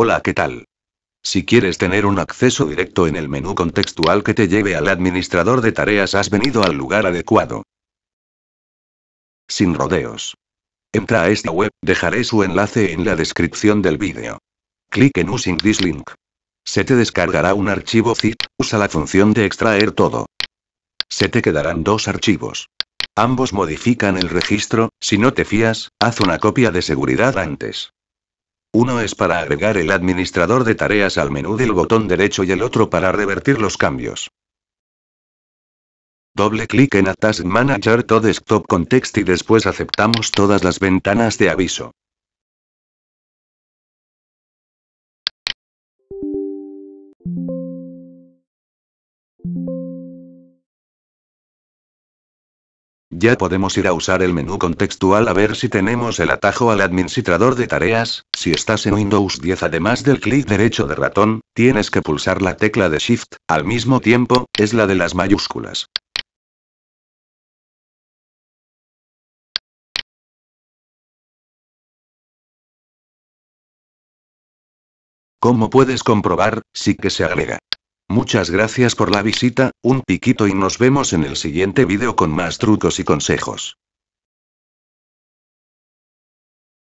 Hola, ¿qué tal? Si quieres tener un acceso directo en el menú contextual que te lleve al administrador de tareas, has venido al lugar adecuado. Sin rodeos. Entra a esta web, dejaré su enlace en la descripción del vídeo. Clic en Using this link. Se te descargará un archivo zip, usa la función de extraer todo. Se te quedarán dos archivos. Ambos modifican el registro, si no te fías, haz una copia de seguridad antes. Uno es para agregar el administrador de tareas al menú del botón derecho y el otro para revertir los cambios. Doble clic en a Task Manager to Desktop Context y después aceptamos todas las ventanas de aviso. Ya podemos ir a usar el menú contextual a ver si tenemos el atajo al administrador de tareas, si estás en Windows 10 además del clic derecho de ratón, tienes que pulsar la tecla de Shift, al mismo tiempo, es la de las mayúsculas. Como puedes comprobar, sí que se agrega. Muchas gracias por la visita, un piquito y nos vemos en el siguiente video con más trucos y consejos.